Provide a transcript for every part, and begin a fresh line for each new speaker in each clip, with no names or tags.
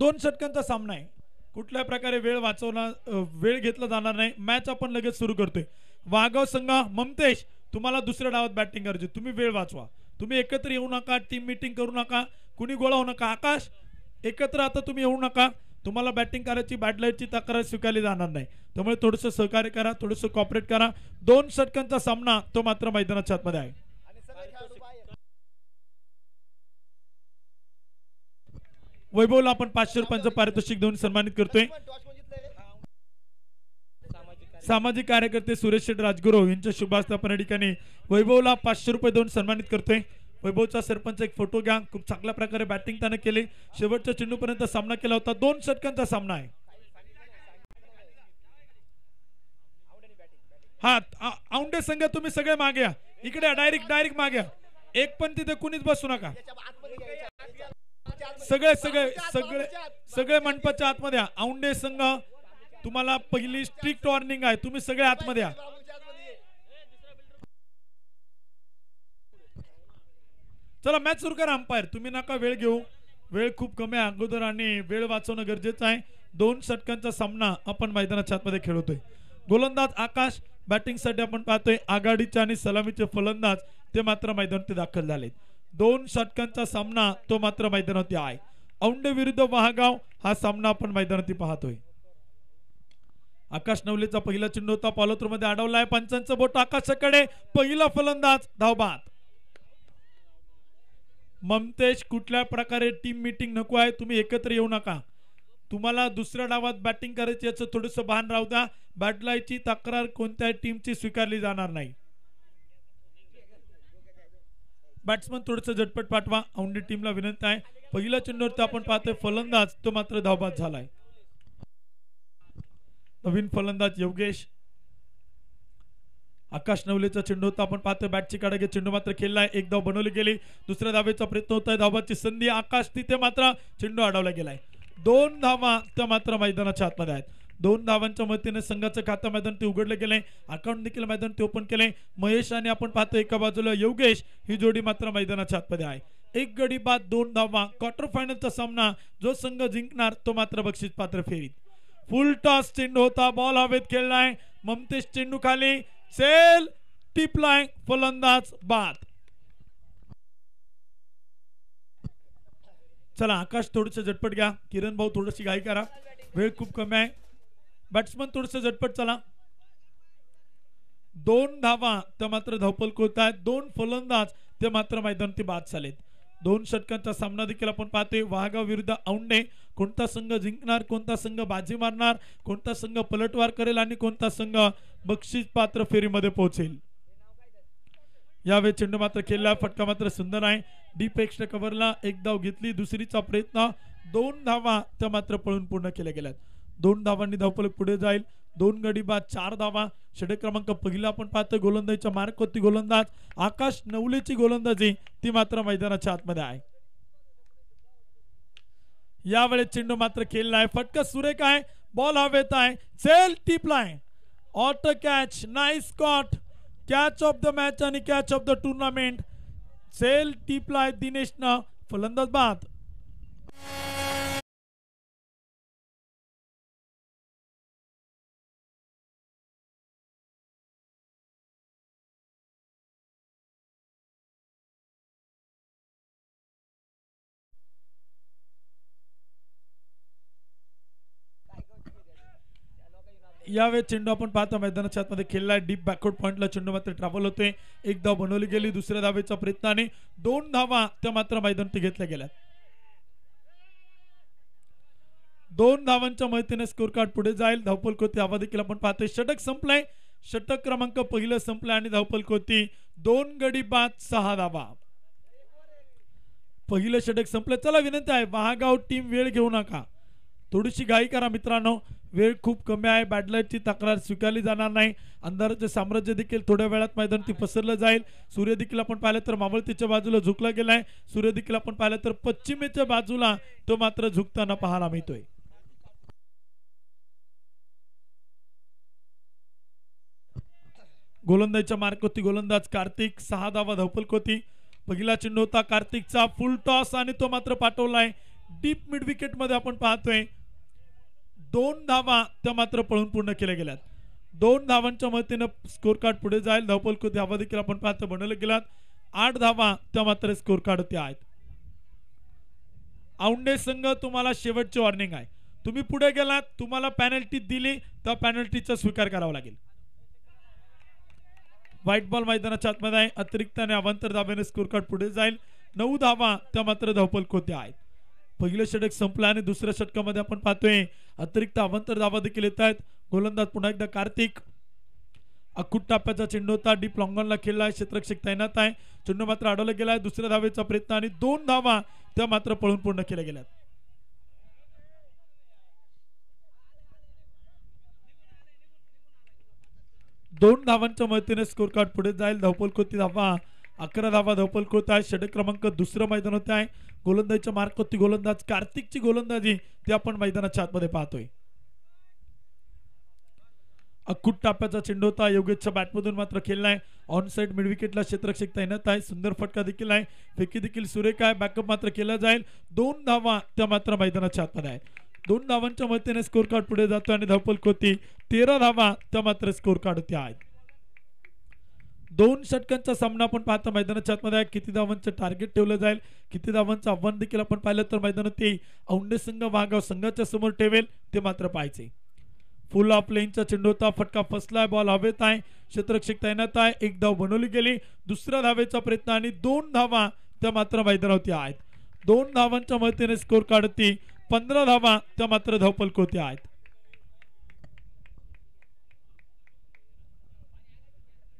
दोन षटकांचा सामना आहे कुठल्या प्रकारे वेळ वाचवला वेळ घेतला जाणार नाही मॅच आपण लगेच सुरू करतोय वाघव संघा ममतेश तुम्हाला दुसऱ्या डावात बॅटिंग करायची तुम्ही वेळ वाचवा तुम्ही एकत्र येऊ नका टीम मिटिंग करू नका कुणी गोळा होऊ नका आकाश एकत्र आता तुम्ही येऊ नका तुम्हाला बॅटिंग करायची बॅटलाईटची तक्रार स्वीकारली जाणार नाही त्यामुळे थोडंसं सहकार्य करा थोडस कॉपरेट करा दोन षटकांचा सामना तो मात्र मैदानाच्या आतमध्ये आहे वैभवला आपण पाचशे रुपयांचं पारितोषिक देऊन सन्मानित करतोय सामाजिक कार्यकर्ते सुरेश शेठ राजगुरू यांच्या शुभास्थापना ठिकाणी वैभवला पाचशे रुपये देऊन सन्मानित करतोय वैभवचा सरपंच एक फोटो घ्या खूप चांगल्या प्रकारे बॅटिंग त्यानं केली शेवटच्या चेंडूपर्यंत सामना केला होता दोन षटकांचा सामना आहे हा औंडे संघ तुम्ही सगळे माग्या इकडे डायरेक्ट डायरेक्ट माग्या एक पण तिथे कुणीच बसू नका सगळे सगळे सगळे सगळे मंडपाच्या आतमध्ये औंडे संघ तुम्हाला पहिली स्ट्रिक्ट वॉर्निंग आहे तुम्ही सगळे आतमध्ये चला मॅच सुरू करा अंपायर तुम्ही नका वेळ घेऊ वेळ खूप कमी आहे अगोदर आणि वेळ वाचवणं गरजेचं आहे दोन षटकांचा सामना आपण मैदानाच्या आतमध्ये खेळवतोय गोलंदाज आकाश बॅटिंगसाठी आपण पाहतोय आघाडीचे आणि सलामीचे फलंदाज ते मात्र ते दाखल झालेत दोन षटकांचा सामना तो मात्र मैदानावरती आहे औंडे विरुद्ध महागाव हा सामना आपण मैदानावरती पाहतोय आकाश नवलेचा पहिला चेंडू होता पालोत्र मध्ये अडवलाय पंचांचं बोट आकाशाकडे पहिला फलंदाज धावबाद ममतेश कुठल्या प्रकारे टीम मीटिंग नको आहे तुम्ही एकत्र येऊ नका तुम्हाला दुसऱ्या डावात बॅटिंग करायची याचं थोडस भान राहू द्या बॅटलायची तक्रार कोणत्याही टीमची स्वीकारली जाणार नाही बॅट्समन थोडंसं झटपट पाठवा औंडी टीमला विनंती आहे पहिला चेंडूवरती आपण पाहतोय फलंदाज तो मात्र धावबाद झालाय नवीन फलंदाज योगेश आकाश नवलेचा चेंडू होता आपण पाहतोय बॅटची काढा घेत चेंडू मात्र खेळलाय एक धाव बनवली गेली दुसऱ्या धावेचा प्रयत्न आहे धावाची संधी आकाश तिथे मात्र चेंडू अडवला गेलाय दोन धावा त्या मात्र मैदानाच्या आतमध्ये आहेत दोन धावांच्या मदतीने संघाचं खातं मैदान ते उघडलं गेलंय अकाउंट देखील मैदान ते ओपन केलंय महेश आणि आपण पाहतो एका बाजूला योगेश ही जोडी मात्र मैदानाच्या आतमध्ये आहे एक गडी बाद दोन धावा क्वार्टर फायनलचा सामना जो संघ जिंकणार तो मात्र बक्षीस पात्र फेरीत फुल टॉस चेंडू होता बॉल हवेत खेळलाय ममतेश चेंडू खाली सेल टिपलाय फलंदाज बाद चला आकाश थोडस झटपट घ्या किरण भाऊ थोडशी घाई करा वेळ खूप कमी आहे बॅट्समन थोडस झटपट चला दोन धावा ते मात्र धावपल करत आहेत दोन फलंदाज ते मात्र मैदान ते बाद झालेत दोन षटकांचा सामना देखील आपण पाहतोय वाघा विरुद्ध औंडे कोणता संघ जिंकणार कोणता संघ बाजी मारणार कोणता संघ पलटवार करेल आणि कोणता संघ बक्षीस पात्र फेरीमध्ये पोहोचेल यावेळी चेंडू मात्र खेळला फटका मात्र सुंदर आहे डीप एक्स्ट्रा कव्हरला एक धाव घेतली दुसरीचा प्रयत्न दोन धावा त्या मात्र पळून पूर्ण केल्या गेल्यात दोन धावांनी धावफलक पुढे जाईल दोन गडी बाद चार धावा षड क्रमांक पहिला आपण पाहतो गोलंदाजीच्या मार्कवरती गोलंदाज आकाश नवलेची गोलंदाजी ती मात्र मैदानाच्या आतमध्ये आहे यावेळेस चेंडू मात्र खेळला आहे फटका सुरेख आहे बॉल हवेत आहे सेल टिपलाय ऑटो catch nice caught catch of the match आणि कॅच ऑफ द टुर्नामेंट सेल टिपलाय दिनेशन फलंदाज बाद यावेळेस चेंडू आपण पाहतो मैदानाच्या आतमध्ये खेळला डीप बॅकवर्ड पॉईंटला चेंडू मात्र ट्रॅव्हल होते एक धाव बनवली गेली दुसऱ्या प्रयत्न आणि दोन धावा त्या मात्र ते घेतल्या गेल्या दोन धावांच्या मदतीने स्कोर कार्ड पुढे जाईल धावपल कोती देखील आपण पाहतोय षटक संपलाय षटक क्रमांक पहिलं संपलाय आणि धावपल कोती दोन गडी बाद सहा धावा पहिलं षटक संपलं चला विनंती आहे महागाव टीम वेळ घेऊ नका थोडीशी घाई करा मित्रांनो वेळ खूप कमी आहे बॅडलाईटची तक्रार स्वीकारली जाणार नाही अंधाराचे साम्राज्य देखील थोड्या वेळात मैदान ती पसरलं जाईल सूर्य देखील आपण पाहिलं तर मावळतीच्या बाजूला झुकला गेलाय सूर्य देखील आपण पाहिलं तर पश्चिमेच्या बाजूला तो मात्र झुकताना पाहायला मिळतोय गोलंदाजच्या होती गोलंदाज कार्तिक सहा धावा होती पहिला चेंडू होता कार्तिकचा फुल टॉस आणि तो मात्र पाठवलाय डीप मिड विकेट मध्ये आपण पाहतोय दोन धावा त्या मात्र पळून पूर्ण केल्या गेल्यात दोन धावांच्या मदतीनं स्कोर कार्ड पुढे जाईल कृती धावा देखील आपण पाहतो बनवले गेल्यात आठ धावा त्या मात्र स्कोर कार्ड त्या आहेत औंडे संघ तुम्हाला शेवटची वॉर्निंग आहे तुम्ही पुढे गेलात तुम्हाला पॅनल्टी दिली तर पॅनल्टीचा स्वीकार करावा लागेल व्हाईट बॉल मैदानाच्या आतमध्ये आहे अतिरिक्त आणि अवांतर धाब्याने स्कोर कार्ड पुढे जाईल नऊ धावा त्या मात्र धावपल कोत्या आहेत पहिलं षटक संपलं आणि दुसऱ्या षटकामध्ये आपण पाहतोय अतिरिक्त अवंतर धावा देखील येत आहेत गोलंदाज पुन्हा एकदा कार्तिक अखूट टाप्याचा चेंडू होता डीप लॉंगॉनला खेळला आहे क्षेत्रक्षक तैनात आहे चेंडू मात्र अडवला गेला आहे दुसऱ्या धावेचा प्रयत्न आणि दोन धावा त्या मात्र पळून पूर्ण केल्या गेल्या दोन धावांच्या मदतीने स्कोर कार्ड पुढे जाईल धावपलकोती धावा अकरा धावा धावपलकोत आहे षटक क्रमांक दुसरं मैदान होते आहे गोलंदाजीच्या मार्कवरती गोलंदाज कार्तिकची गोलंदाजी ते आपण मैदानाच्या आतमध्ये पाहतोय अखूट टाप्याचा चेंडू होता योगेशच्या बॅटमधून मात्र खेळला आहे ऑन साईड मिडविकेटला क्षेत्रक्षक तैनात आहे सुंदर फटका देखील आहे फेकी देखील सुरेख आहे बॅकअप मात्र केला जाईल दोन धावा त्या मात्र मैदानाच्या आतमध्ये आहे दोन धावांच्या मदतीने स्कोर कार्ड पुढे जातो आणि धावपल कोती तेरा धावा त्या मात्र स्कोर कार्ड होत्या आहेत दोन षटकांचा सामना आपण पाहता मैदानाच्या आतमध्ये आहे किती धावांचं टार्गेट ठेवलं जाईल किती धावांचं आव्हान देखील आपण पाहिलं तर मैदानात ते औंडे संघ वाघाव संघाच्या समोर ठेवेल ते मात्र पाहायचे फुल ऑफ लेनचा चेंडूचा फटका फसलाय बॉल हवेत आहे क्षेत्रक्षक तैनात आहे एक धाव बनवली गेली दुसऱ्या धावेचा प्रयत्न आणि दोन धावा त्या मात्र मैदानावरती आहेत दोन धावांच्या मदतीने स्कोर काढती पंधरा धावा त्या मात्र धावपलकोती आहेत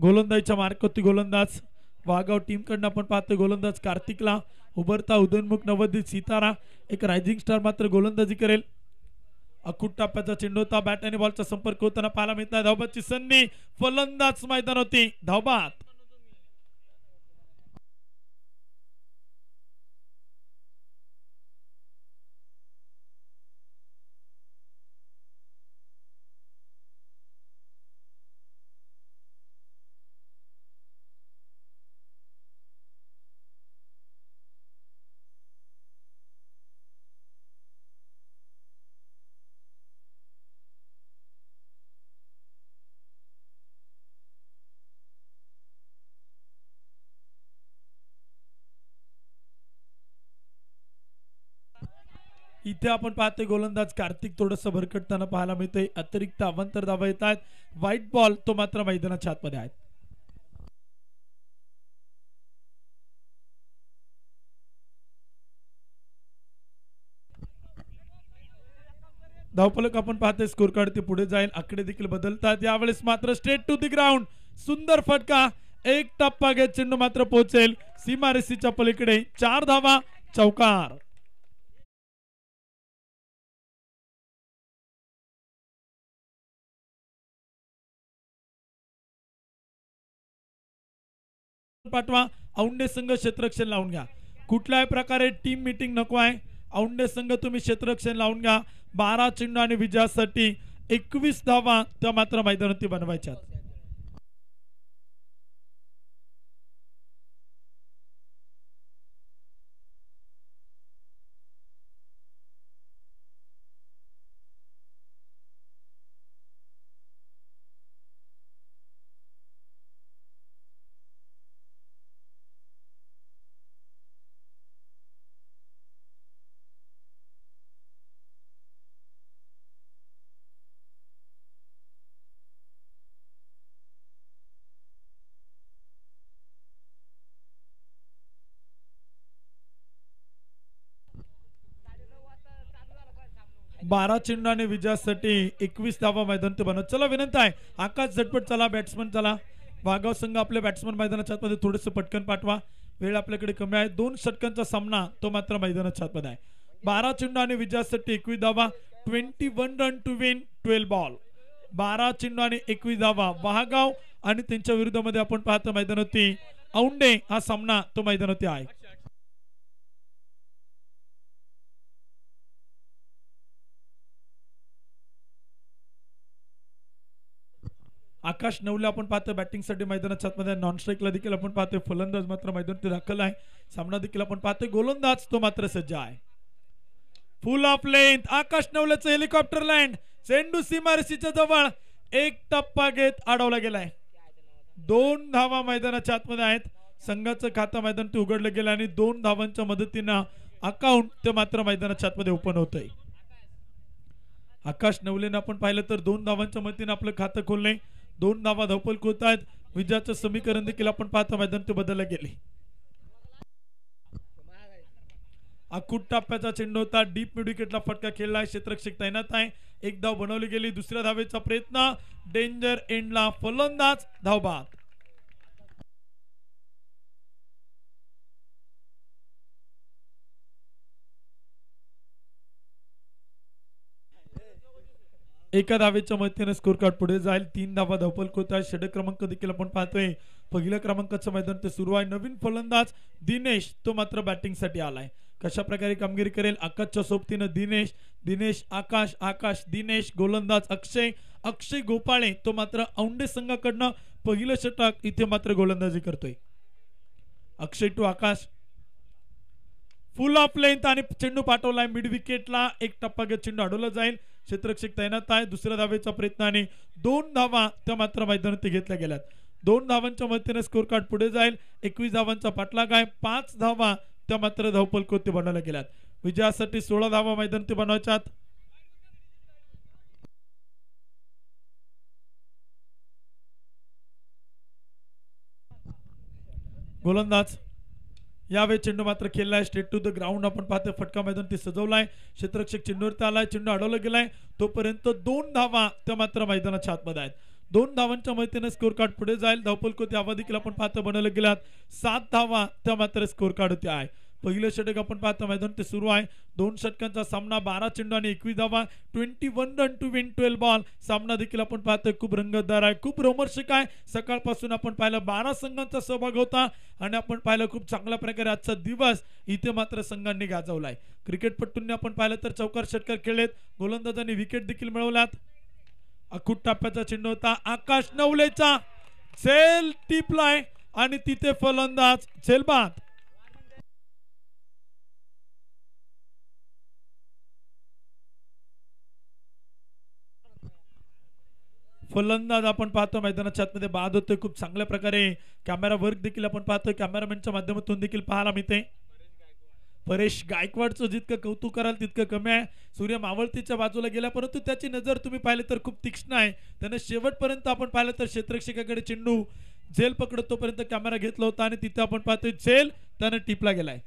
गोलंदाजीच्या मार्कवरती गोलंदाज टीम टीमकडनं आपण पाहतो गोलंदाज कार्तिकला उभरता उदयनमुख नवदीप सितारा एक रायझिंग स्टार मात्र गोलंदाजी करेल अखूट टाप्याचा बैट बॅट आणि बॉलचा संपर्क होताना पाहायला नाही धावबाची संधी फलंदाज मैदान होती धावबाद इथे आपण पाहतोय गोलंदाज कार्तिक थोडस भरकटताना पाहायला मिळतोय अतिरिक्त अवंतर धावा येत आहेत व्हाईट बॉल तो मात्र मैदानाच्या आतमध्ये आहे धावपलक आपण पाहते स्कोर कार्ड ते पुढे जाईल आकडे देखील बदलतात यावेळेस मात्र स्ट्रेट टू दी ग्राउंड सुंदर फटका एक टप्पा घेत चेंडू मात्र पोहोचेल सीमारेसीच्या पलीकडे चार धावा चौकार पाठवा औंडे संघ क्षेत्ररक्षण लावून घ्या कुठल्याही प्रकारे टीम मिटिंग नको आहे औंडे संघ तुम्ही क्षेत्ररक्षण लावून घ्या बारा चेंडू आणि विजयासाठी एकवीस धावा त्या मात्र मैदानावरती बनवायच्या बारा आणि विजयासाठी एकवीस धावा मैदान ते बनवत चला विनंती आहे आकाश झटपट चला बॅट्समन चला वाघाव संघ आपल्या बॅट्समन मैदानाच्या आतमध्ये थोडंसं पटकन पाठवा वेळ आपल्याकडे कमी आहे दोन षटकांचा सामना तो मात्र मैदानाच्या आतमध्ये आहे बारा आणि विजयासाठी एकवीस धावा twenty one run to win twelve ball बारा आणि एकवीस धावा वाघाव आणि त्यांच्या विरोधामध्ये आपण पाहतो मैदानावरती औंडे हा सामना तो मैदानावरती आहे आकाश नवलला आपण पाहतो बॅटिंगसाठी मैदानात सातमध्ये नॉन स्ट्राईकला देखील आपण पाहतोय फलंदाज मात्र मैदान ते दाखल आहे सामना देखील आपण पाहतोय गोलंदाज तो मात्र सज्ज आहे फुल ऑफ लेंथ आकाश नवल्याचं हेलिकॉप्टर लँड चेंडू सीमारसीच्या जवळ एक टप्पा घेत अडवला गेलाय दोन धावा मैदानाच्या आतमध्ये आहेत संघाचं खातं मैदान ते उघडलं गेलं आणि दोन धावांच्या मदतीनं अकाउंट ते मात्र मैदानाच्या आतमध्ये ओपन होतंय आकाश नवलेनं आपण पाहिलं तर दोन धावांच्या मदतीनं आपलं खातं खोलणे दोन धावा धावपल होत आहेत विजयाचं समीकरण देखील आपण पाहता मैदान ते बदलला गेले अखूट टप्प्याचा चेंडू होता डीप मिडविकेटला फटका खेळला आहे क्षेत्रक्षक तैनात आहे एक धाव बनवली गेली दुसऱ्या धावेचा प्रयत्न डेंजर एंडला फलंदाज धावबाद एका धावेच्या मदतीने स्कोर कार्ड पुढे जाईल तीन धावा धावपल आहे षटक क्रमांक देखील आपण पाहतोय पहिल्या क्रमांकाचं मैदान ते सुरू आहे नवीन फलंदाज दिनेश तो मात्र बॅटिंगसाठी आलाय कशा प्रकारे कामगिरी करेल आकाशच्या सोबतीनं दिनेश दिनेश आकाश आकाश दिनेश गोलंदाज अक्षय अक्षय गोपाळे तो मात्र औंडे संघाकडनं पहिलं षटक इथे मात्र गोलंदाजी करतोय Akshay to Akash full of length आणि चेंडू पाठवलाय मिड विकेटला एक टप्पा घेत चेंडू अडवला जाईल क्षेत्ररक्षक तैनात आहे दुसऱ्या धावेचा प्रयत्न आणि दोन धावा त्या मात्र ते घेतल्या गेल्यात दोन धावांच्या मदतीने स्कोर कार्ड पुढे जाईल एकवीस धावांचा पाठलाग आहे पाच धावा त्या मात्र धावपल ते बनवल्या गेल्यात विजयासाठी सोळा धावा मैदानात बनवायच्यात गोलंदाज यावेळी चेंडू मात्र खेळला आहे स्ट्रेट टू द ग्राउंड आपण पाहतोय फटका मैदान ती सजवलाय क्षेत्ररक्षक चेंडूवरती आलाय चेंडू अडवला गेलाय तोपर्यंत दोन धावा त्या मात्र मैदानाच्या आतमध्ये आहेत दोन धावांच्या मदतीने स्कोर कार्ड पुढे जाईल धावपलको त्या देखील आपण पाहतो बनवलं गेल्यात सात धावा त्या मात्र स्कोर कार्ड होत्या आहे पहिलं षटक आपण पाहतो मैदान ते सुरू आहे दोन षटकांचा सामना बारा चेंडू आणि एकवीस धावा twenty one run to win twelve ball सामना देखील आपण पाहतोय खूप रंगतदार आहे खूप रोमर्शक आहे सकाळपासून आपण पाहिलं बारा संघांचा सहभाग होता आणि आपण पाहिलं खूप चांगल्या प्रकारे आजचा दिवस इथे मात्र संघांनी गाजवलाय क्रिकेटपटूंनी आपण पाहिलं तर चौकार षटकार खेळलेत गोलंदाजांनी विकेट देखील मिळवल्यात अखूट टाप्याचा चेंडू होता आकाश नवलेचा झेल टिपलाय आणि तिथे फलंदाज झेलबाद फलंदाज आपण पाहतो मैदानाच्या मध्ये बाद होतोय खूप चांगल्या प्रकारे कॅमेरा वर्क देखील आपण पाहतोय कॅमेरामॅनच्या माध्यमातून देखील पाहायला मिळते परेश गायकवाडचं जितकं कौतुक कराल तितकं कमी आहे सूर्य मावळतीच्या बाजूला गेला परंतु त्याची नजर तुम्ही पाहिले तर खूप तीक्ष्ण आहे शेवट शेवटपर्यंत आपण पाहिलं तर क्षेत्रक्षकाकडे चेंडू झेल पकडतोपर्यंत कॅमेरा घेतला होता आणि तिथे आपण पाहतोय झेल त्याने टिपला गेलाय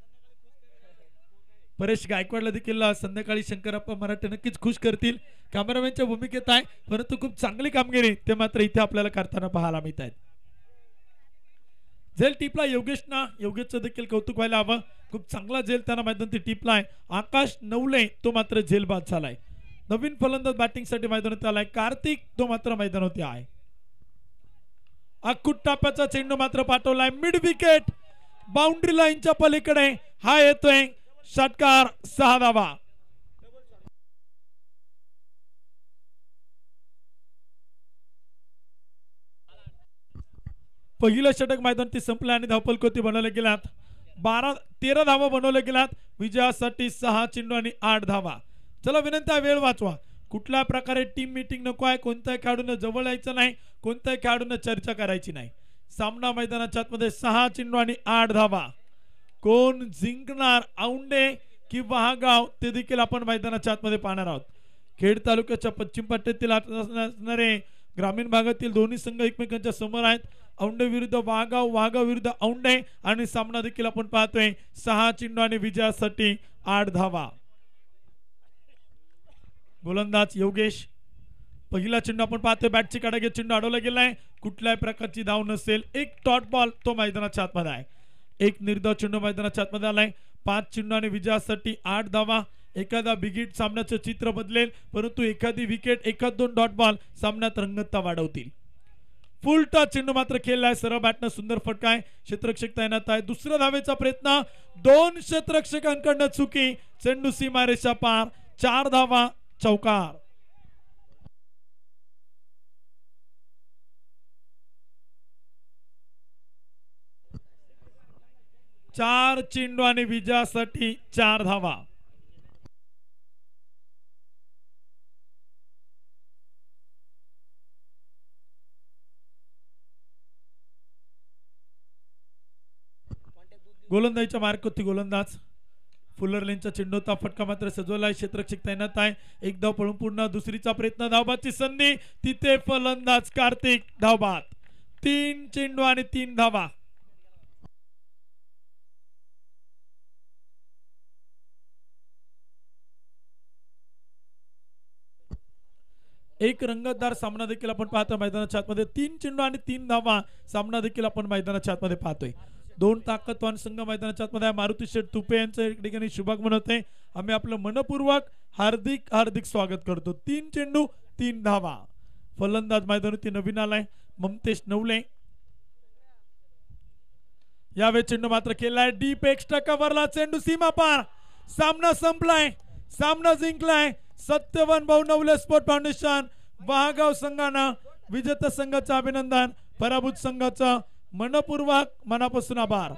परेश गायकवाडला देखील संध्याकाळी शंकरप्पा मराठे नक्कीच खुश करतील कॅमेरामॅनच्या भूमिकेत आहे परंतु खूप चांगली कामगिरी ते मात्र इथे आपल्याला करताना पाहायला मिळत आहेत झेल टिपला योगेश ना योगेशचं देखील कौतुक व्हायला हवं खूप चांगला झेल त्यांना मैदानात टिपला आहे आकाश नवले तो मात्र झेलबाद बाद झालाय नवीन फलंदाज बॅटिंगसाठी मैदानात आलाय कार्तिक तो मात्र होते आहे अक्कुट टाप्याचा चेंडू मात्र पाठवलाय मिड विकेट बाउंड्री लाईनच्या पलीकडे हा येतोय षटकार सहा धावा पहिलं षटक मैदान ते संपलं आणि धावपल कोती बनवले गेल्यात बारा तेरा धावा बनवल्या गेलात विजयासाठी सहा चेंडू आणि आठ धावा चला विनंती वेळ वाचवा कुठल्या प्रकारे टीम मिटिंग नको आहे कोणत्याही खेळाडून जवळ यायचं नाही कोणत्याही खेळाडून चर्चा करायची नाही सामना मैदानाच्या आतमध्ये सहा चेंडू आणि आठ धावा कोण जिंकणार औंडे हा गाव ते देखील आपण मैदानाच्या आतमध्ये पाहणार आहोत खेड तालुक्याच्या पश्चिम पट्ट्यातील असणारे ग्रामीण भागातील दोन्ही संघ एकमेकांच्या समोर आहेत औंडे विरुद्ध वाघाव वाघाव विरुद्ध औंडे आणि सामना देखील आपण पाहतोय सहा आणि विजयासाठी आठ धावा गोलंदाज योगेश पहिला चेंडू आपण पाहतोय बॅटची काढा चेंडू अडवला गेलाय कुठल्याही प्रकारची धाव नसेल एक टॉट बॉल तो मैदानाच्या आतमध्ये आहे एक निर्धाव चेंडू मैदानाच्या आतमध्ये आलाय पाच चेंडू आणि विजयासाठी आठ धावा एखादा बिगिट सामन्याचं चित्र बदलेल परंतु एखादी विकेट एखाद दोन डॉट बॉल सामन्यात रंगतता वाढवतील फुल टच चेंडू मात्र खेळला आहे सर्व बॅटनं सुंदर फटकाय आहे क्षेत्रक्षक तैनात आहे दुसऱ्या धावेचा प्रयत्न दोन क्षेत्रक्षकांकडनं चुकी चेंडू सीमारेषा पार चार धावा चौकार चार चेंडू आणि विजयासाठी चार धावा गोलंदाजीच्या होती गोलंदाज फुलर लेनचा चेंडूचा फटका मात्र सजवला आहे तैनात आहे एक पळून पूर्ण दुसरीचा प्रयत्न धावबाची संधी तिथे फलंदाज कार्तिक धावबात तीन चेंडू आणि तीन धावा एक रंगतदार सामना देखील आपण पाहतोय मैदानाच्या आतमध्ये तीन चेंडू आणि तीन धावा सामना देखील आपण मैदानाच्या आतमध्ये पाहतोय दोन ताकदवान संघ मैदानाच्या आतमध्ये मारुती शेठ तुपे यांचं एक ठिकाणी म्हणत आहे आम्ही आपलं मनपूर्वक हार्दिक हार्दिक स्वागत करतो तीन चेंडू तीन धावा फलंदाज मैदानावरती नवीन आलाय ममतेश नवले यावेळी चेंडू मात्र केलाय डीप एक्स्ट्रा कव्हरला चेंडू सीमा पार सामना संपलाय सामना जिंकलाय सत्यवन भाऊ नवले स्पोर्ट फाउंडेशन महागाव संघानं विजेता संघाचं अभिनंदन पराभूत संघाचं मनपूर्वक मनापासून आभार